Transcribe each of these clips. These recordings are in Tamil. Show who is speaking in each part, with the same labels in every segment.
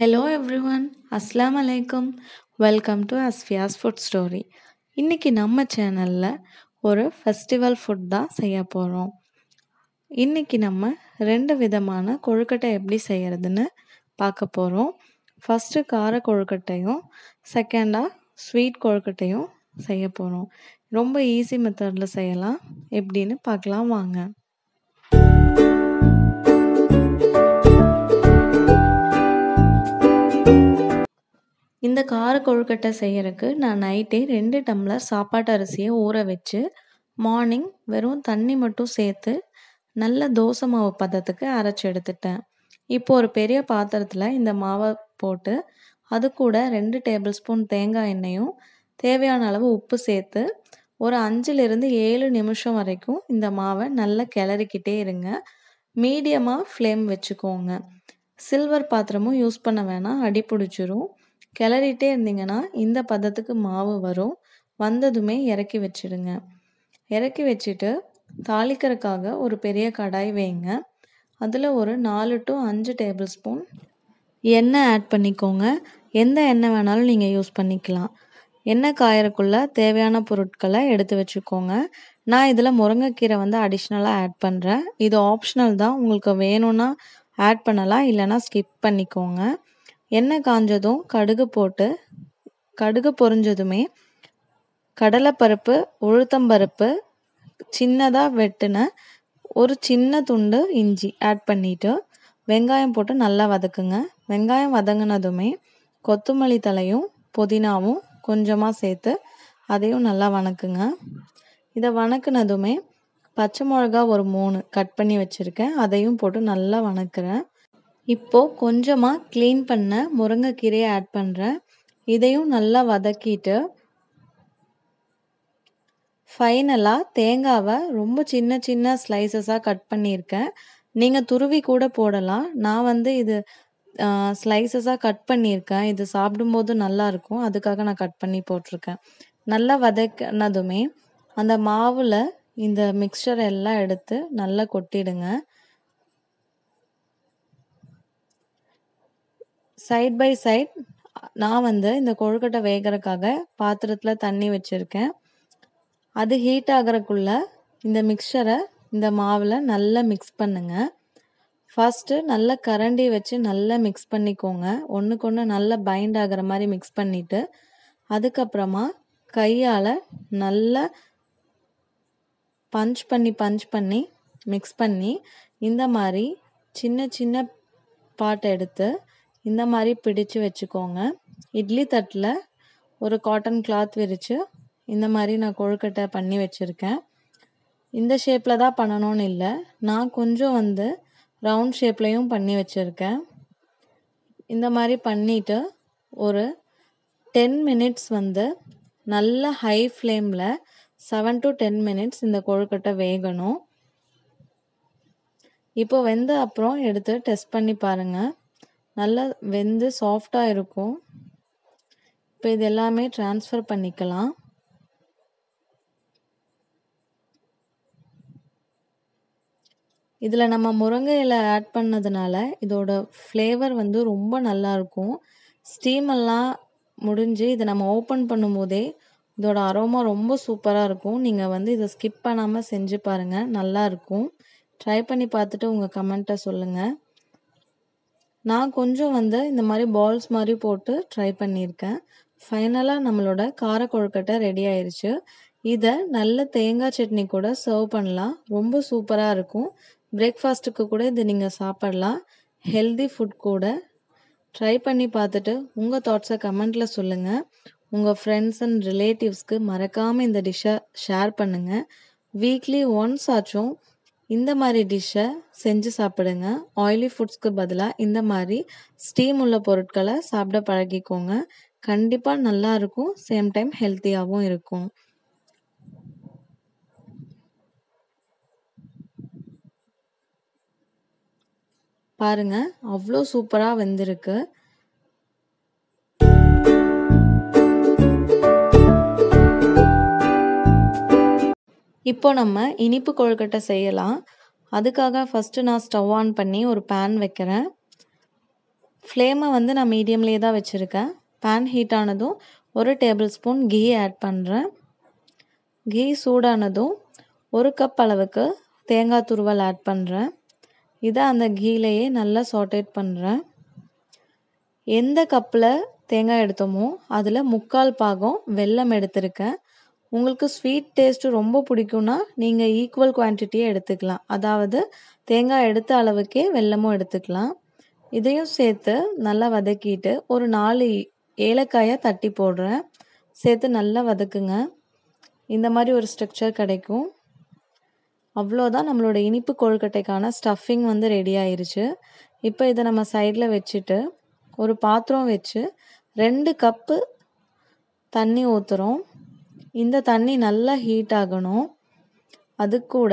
Speaker 1: ஹலோ எவ்ரி ஒன் அஸ்லாம் அலைக்கும் welcome to Asfiya's food story இன்றைக்கி நம்ம சேனலில் ஒரு ஃபெஸ்டிவல் ஃபுட் தான் செய்ய போகிறோம் இன்றைக்கி நம்ம ரெண்டு விதமான கொழுக்கட்டை எப்படி செய்கிறதுன்னு பார்க்க போகிறோம் ஃபஸ்ட்டு கார கொழுக்கட்டையும் செகண்டாக ஸ்வீட் கொழுக்கட்டையும் செய்ய போகிறோம் ரொம்ப ஈஸி மெத்தடில் செய்யலாம் எப்படின்னு பார்க்கலாம் வாங்க இந்த கார கொழுக்கட்டை செய்யறதுக்கு நான் நைட்டே ரெண்டு டம்ளர் சாப்பாட்டு அரிசியை ஊற வச்சு மார்னிங் வெறும் தண்ணி மட்டும் சேர்த்து நல்ல தோசை மாவு பதத்துக்கு அரைச்சி எடுத்துட்டேன் இப்போ ஒரு பெரிய பாத்திரத்தில் இந்த மாவை போட்டு அது கூட ரெண்டு டேபிள் ஸ்பூன் தேங்காய் எண்ணெயும் தேவையான அளவு உப்பு சேர்த்து ஒரு அஞ்சுலேருந்து ஏழு நிமிஷம் வரைக்கும் இந்த மாவை நல்லா கிளறிக்கிட்டே இருங்க மீடியமாக ஃப்ளேம் வச்சுக்கோங்க சில்வர் பாத்திரமும் யூஸ் பண்ண வேணாம் அடி பிடிச்சிரும் கிளறிட்டே இருந்தீங்கன்னா இந்த பதத்துக்கு மாவு வரும் வந்ததுமே இறக்கி வச்சிடுங்க இறக்கி வச்சுட்டு தாளிக்கிறதுக்காக ஒரு பெரிய கடாய் வைங்க அதில் ஒரு நாலு டு அஞ்சு டேபிள் ஸ்பூன் எண்ணெய் ஆட் பண்ணிக்கோங்க எந்த எண்ணெய் வேணாலும் நீங்கள் யூஸ் பண்ணிக்கலாம் எண்ணெய் காயறக்குள்ள தேவையான பொருட்களை எடுத்து வச்சுக்கோங்க நான் இதில் முருங்கைக்கீரை வந்து அடிஷ்னலாக ஆட் பண்ணுறேன் இது ஆப்ஷனல் தான் உங்களுக்கு வேணும்னா ஆட் பண்ணலாம் இல்லைனா ஸ்கிப் பண்ணிக்கோங்க எண்ணெய் காஞ்சதும் கடுகு போட்டு கடுகு பொறிஞ்சதுமே கடலைப்பருப்பு உளுத்தம்பருப்பு சின்னதாக வெட்டின ஒரு சின்ன துண்டு இஞ்சி ஆட் பண்ணிவிட்டு வெங்காயம் போட்டு நல்லா வதக்குங்க வெங்காயம் வதங்கினதுமே கொத்தமல்லி தலையும் புதினாவும் கொஞ்சமாக சேர்த்து அதையும் நல்லா வணக்குங்க இதை வணக்குனதுமே பச்சை மிளகா ஒரு மூணு கட் பண்ணி வச்சுருக்கேன் அதையும் போட்டு நல்லா வணக்குறேன் இப்போது கொஞ்சமாக க்ளீன் பண்ண முருங்கைக்கீரையை ஆட் பண்ணுறேன் இதையும் நல்லா வதக்கிட்டு ஃபைனலாக தேங்காவை ரொம்ப சின்ன சின்ன ஸ்லைசஸாக கட் பண்ணியிருக்கேன் நீங்கள் துருவி கூட போடலாம் நான் வந்து இது ஸ்லைசஸாக கட் பண்ணியிருக்கேன் இது சாப்பிடும்போது நல்லாயிருக்கும் அதுக்காக நான் கட் பண்ணி போட்டிருக்கேன் நல்லா வதக்கினதுமே அந்த மாவில் இந்த மிக்சர் எல்லாம் எடுத்து நல்லா கொட்டிடுங்க சைட் பை சைட் நான் வந்து இந்த கொழுக்கட்டை வேகிறதுக்காக பாத்திரத்தில் தண்ணி வச்சுருக்கேன் அது ஹீட் ஆகிறக்குள்ள இந்த மிக்சரை இந்த மாவில் நல்லா மிக்ஸ் பண்ணுங்கள் ஃபஸ்ட்டு நல்லா கரண்டி வச்சு நல்லா மிக்ஸ் பண்ணிக்கோங்க ஒன்றுக்கு ஒன்று நல்லா பைண்ட் ஆகிற மாதிரி மிக்ஸ் பண்ணிவிட்டு அதுக்கப்புறமா கையால் நல்லா பஞ்ச் பண்ணி பஞ்ச் பண்ணி மிக்ஸ் பண்ணி இந்த மாதிரி சின்ன சின்ன பாட்டை எடுத்து இந்த மாதிரி பிடிச்சு வச்சுக்கோங்க இட்லி தட்டில் ஒரு காட்டன் கிளாத் விரித்து இந்த மாதிரி நான் கொழுக்கட்டை பண்ணி வச்சுருக்கேன் இந்த ஷேப்பில் தான் பண்ணணும்னு இல்லை நான் கொஞ்சம் வந்து ரவுண்ட் ஷேப்லேயும் பண்ணி வச்சுருக்கேன் இந்த மாதிரி பண்ணிவிட்டு ஒரு டென் மினிட்ஸ் வந்து நல்ல ஹை ஃப்ளேமில் செவன் டு டென் மினிட்ஸ் இந்த கொழுக்கட்டை வேகணும் இப்போ வெந்த அப்புறம் எடுத்து டெஸ்ட் பண்ணி பாருங்கள் நல்லா வெந்து சாஃப்டாக இருக்கும் இப்போ இது எல்லாமே ட்ரான்ஸ்ஃபர் பண்ணிக்கலாம் இதில் நம்ம முருங்கை இலை ஆட் பண்ணதுனால இதோட ஃப்ளேவர் வந்து ரொம்ப நல்லாயிருக்கும் ஸ்டீமெல்லாம் முடிஞ்சு இதை நம்ம ஓப்பன் பண்ணும்போதே இதோட அரோமா ரொம்ப சூப்பராக இருக்கும் நீங்கள் வந்து இதை ஸ்கிப் பண்ணாமல் செஞ்சு பாருங்கள் நல்லாயிருக்கும் ட்ரை பண்ணி பார்த்துட்டு உங்கள் கமெண்ட்டை சொல்லுங்கள் நான் கொஞ்சம் வந்து இந்த மாதிரி பால்ஸ் மாதிரி போட்டு ட்ரை பண்ணியிருக்கேன் ஃபைனலாக நம்மளோட கார கொழுக்கட்டை ரெடி ஆயிடுச்சு இதை நல்ல தேங்காய் சட்னி கூட சர்வ் பண்ணலாம் ரொம்ப சூப்பராக இருக்கும் பிரேக்ஃபாஸ்ட்டுக்கு கூட இது நீங்கள் சாப்பிடலாம் ஹெல்தி ஃபுட் கூட ட்ரை பண்ணி பார்த்துட்டு உங்கள் தாட்ஸை கமெண்ட்டில் சொல்லுங்கள் உங்கள் ஃப்ரெண்ட்ஸ் அண்ட் ரிலேட்டிவ்ஸ்க்கு மறக்காமல் இந்த டிஷ்ஷை ஷேர் பண்ணுங்கள் வீக்லி ஒன்ஸ் ஆச்சும் இந்த மாதிரி டிஷ்ஷை செஞ்சு சாப்பிடுங்க ஆயிலி ஃபுட்ஸ்க்கு பதிலாக இந்த மாதிரி ஸ்டீம் உள்ள பொருட்களை சாப்பிட பழகிக்கோங்க கண்டிப்பாக நல்லா இருக்கும் சேம் டைம் ஹெல்த்தியாகவும் இருக்கும் பாருங்கள் அவ்வளோ சூப்பராக வந்திருக்கு இப்போ நம்ம இனிப்பு கொழுக்கட்டை செய்யலாம் அதுக்காக ஃபஸ்ட்டு நான் ஸ்டவ் ஆன் பண்ணி ஒரு பேன் வைக்கிறேன் ஃப்ளேமை வந்து நான் மீடியம்லேயே தான் வச்சுருக்கேன் பேன் ஹீட் ஆனதும் ஒரு டேபிள் ஸ்பூன் கீ ஆட் பண்ணுறேன் கீ சூடானதும் ஒரு கப் அளவுக்கு தேங்காய் துருவல் ஆட் பண்ணுறேன் இதை அந்த கீலையே நல்லா சாட்டேட் பண்ணுறேன் எந்த கப்பில் தேங்காய் எடுத்தோமோ அதில் முக்கால் பாகம் வெல்லம் எடுத்திருக்கேன் உங்களுக்கு ஸ்வீட் டேஸ்ட்டு ரொம்ப பிடிக்கும்னா நீங்கள் ஈக்குவல் குவான்டிட்டியை எடுத்துக்கலாம் அதாவது தேங்காய் எடுத்த அளவுக்கே வெல்லமும் எடுத்துக்கலாம் இதையும் சேர்த்து நல்லா வதக்கிட்டு ஒரு நாலு ஏலக்காயை தட்டி போடுறேன் சேர்த்து நல்லா வதக்குங்க இந்த மாதிரி ஒரு ஸ்ட்ரக்சர் கிடைக்கும் அவ்வளோதான் நம்மளோட இனிப்பு கொழுக்கட்டைக்கான ஸ்டஃபிங் வந்து ரெடி ஆயிருச்சு இப்போ இதை நம்ம சைடில் வச்சுட்டு ஒரு பாத்திரம் வச்சு ரெண்டு கப்பு தண்ணி ஊற்றுறோம் இந்த தண்ணி நல்லா ஹீட் ஆகணும் அது கூட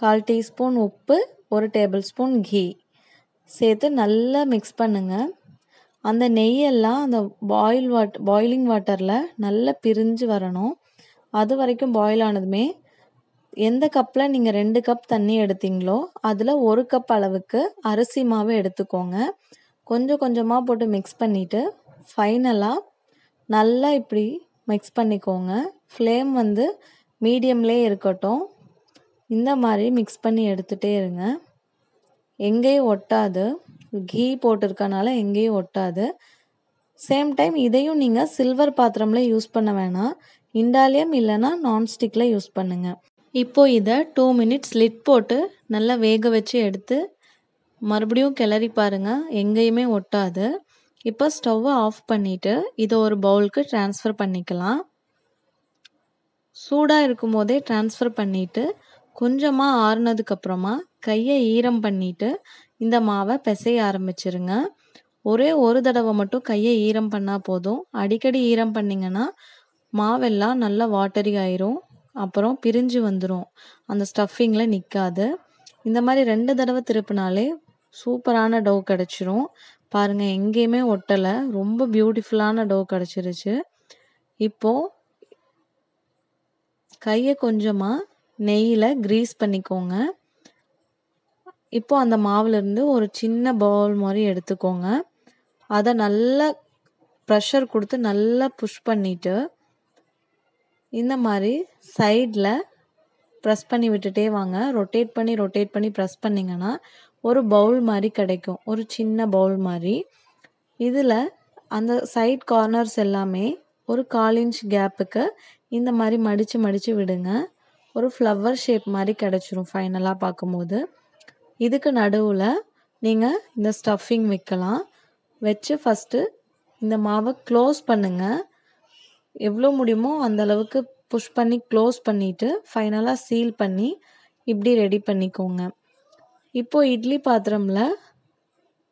Speaker 1: கால் டீஸ்பூன் உப்பு ஒரு டேபிள் ஸ்பூன் கீ சேர்த்து நல்லா மிக்ஸ் பண்ணுங்கள் அந்த நெய்யெல்லாம் அந்த பாயில் வாட் பாயிலிங் வாட்டரில் நல்லா பிரிஞ்சு வரணும் அது வரைக்கும் பாயில் ஆனதுமே எந்த கப்பில் நீங்கள் ரெண்டு கப் தண்ணி எடுத்தீங்களோ அதில் ஒரு கப் அளவுக்கு அரிசி மாவு எடுத்துக்கோங்க கொஞ்சம் கொஞ்சமாக போட்டு மிக்ஸ் பண்ணிவிட்டு ஃபைனலாக நல்லா இப்படி மிக்ஸ் பண்ணிக்கோங்க ஃப்ளேம் வந்து மீடியம்லே இருக்கட்டும் இந்த மாதிரி மிக்ஸ் பண்ணி எடுத்துகிட்டே இருங்க எங்கேயும் ஒட்டாது கீ போட்டிருக்கனால எங்கேயும் ஒட்டாது சேம் டைம் இதையும் நீங்கள் சில்வர் பாத்திரமில் யூஸ் பண்ண வேணாம் இண்டாலியம் இல்லைன்னா நான்ஸ்டிக்கில் யூஸ் பண்ணுங்கள் இப்போது இதை டூ மினிட்ஸ் லிட் போட்டு நல்லா வேக வச்சு எடுத்து மறுபடியும் கிளறி பாருங்கள் எங்கேயுமே ஒட்டாது இப்போ ஸ்டவ்வை ஆஃப் பண்ணிவிட்டு இதை ஒரு பவுலுக்கு ட்ரான்ஸ்ஃபர் பண்ணிக்கலாம் சூடாக இருக்கும் போதே ட்ரான்ஸ்ஃபர் பண்ணிவிட்டு கொஞ்சமாக ஆறுனதுக்கப்புறமா கையை ஈரம் பண்ணிவிட்டு இந்த மாவை பிசைய ஆரம்பிச்சிருங்க ஒரே ஒரு தடவை மட்டும் கையை ஈரம் பண்ணால் போதும் அடிக்கடி ஈரம் பண்ணிங்கன்னா மாவெல்லாம் நல்லா வாட்டரி ஆயிரும் அப்புறம் பிரிஞ்சு வந்துடும் அந்த ஸ்டஃபிங்கில் நிற்காது இந்த மாதிரி ரெண்டு தடவை திருப்பினாலே சூப்பரான டவ் கிடச்சிரும் பாருங்கள் எங்கேயுமே ஒட்டலை ரொம்ப பியூட்டிஃபுல்லான டவ் கிடச்சிருச்சு இப்போது கையை கொஞ்சமாக நெய்யில் க்ரீஸ் பண்ணிக்கோங்க இப்போ அந்த மாவுலேருந்து ஒரு சின்ன பவுல் மாதிரி எடுத்துக்கோங்க அதை நல்லா ப்ரெஷர் கொடுத்து நல்லா புஷ் பண்ணிவிட்டு இந்த மாதிரி சைடில் ப்ரெஸ் பண்ணி விட்டுட்டே வாங்க ரொட்டேட் பண்ணி ரொட்டேட் பண்ணி ப்ரெஸ் பண்ணிங்கன்னா ஒரு பவுல் மாதிரி கிடைக்கும் ஒரு சின்ன பவுல் மாதிரி இதில் அந்த சைட் கார்னர்ஸ் எல்லாமே ஒரு கால் இன்ச் கேப்புக்கு இந்த மாதிரி மடித்து மடித்து விடுங்க ஒரு ஃப்ளவர் ஷேப் மாதிரி கிடச்சிரும் ஃபைனலாக பார்க்கும்போது இதுக்கு நடுவில் நீங்கள் இந்த ஸ்டஃபிங் வைக்கலாம் வச்சு ஃபஸ்ட்டு இந்த மாவை க்ளோஸ் பண்ணுங்கள் எவ்வளோ முடியுமோ அந்த அளவுக்கு புஷ் பண்ணி க்ளோஸ் பண்ணிவிட்டு ஃபைனலாக சீல் பண்ணி இப்படி ரெடி பண்ணிக்கோங்க இப்போது இட்லி பாத்திரமில்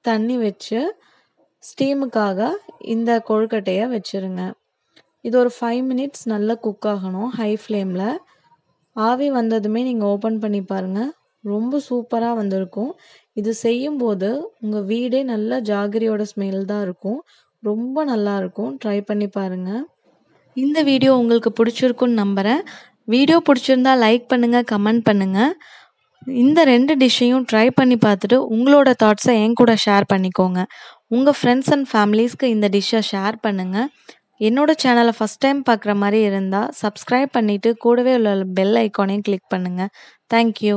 Speaker 1: தண்ணி வச்சு ஸ்டீமுக்காக இந்த கொழுக்கட்டையை வச்சுருங்க இது ஒரு ஃபைவ் மினிட்ஸ் நல்லா குக் ஆகணும் ஹை ஃப்ளேமில் ஆவி வந்ததுமே நீங்கள் ஓப்பன் பண்ணி பாருங்கள் ரொம்ப சூப்பராக வந்திருக்கும் இது செய்யும்போது உங்கள் வீடே நல்ல ஜாகிரியோட ஸ்மெல் தான் இருக்கும் ரொம்ப நல்லாயிருக்கும் ட்ரை பண்ணி பாருங்கள் இந்த வீடியோ உங்களுக்கு பிடிச்சிருக்குன்னு நம்புகிறேன் வீடியோ பிடிச்சிருந்தா லைக் பண்ணுங்கள் கமெண்ட் பண்ணுங்கள் இந்த ரெண்டு டிஷ்ஷையும் ட்ரை பண்ணி பார்த்துட்டு உங்களோட தாட்ஸை என் கூட ஷேர் பண்ணிக்கோங்க உங்கள் ஃப்ரெண்ட்ஸ் அண்ட் ஃபேமிலிஸ்க்கு இந்த டிஷ்ஷை ஷேர் பண்ணுங்கள் என்னோட சேனலை ஃபஸ்ட் டைம் பார்க்குற மாதிரி இருந்தால் சப்ஸ்கிரைப் பண்ணிவிட்டு கூடவே உள்ள பெல் ஐக்கானையும் கிளிக் பண்ணுங்கள் தேங்க்யூ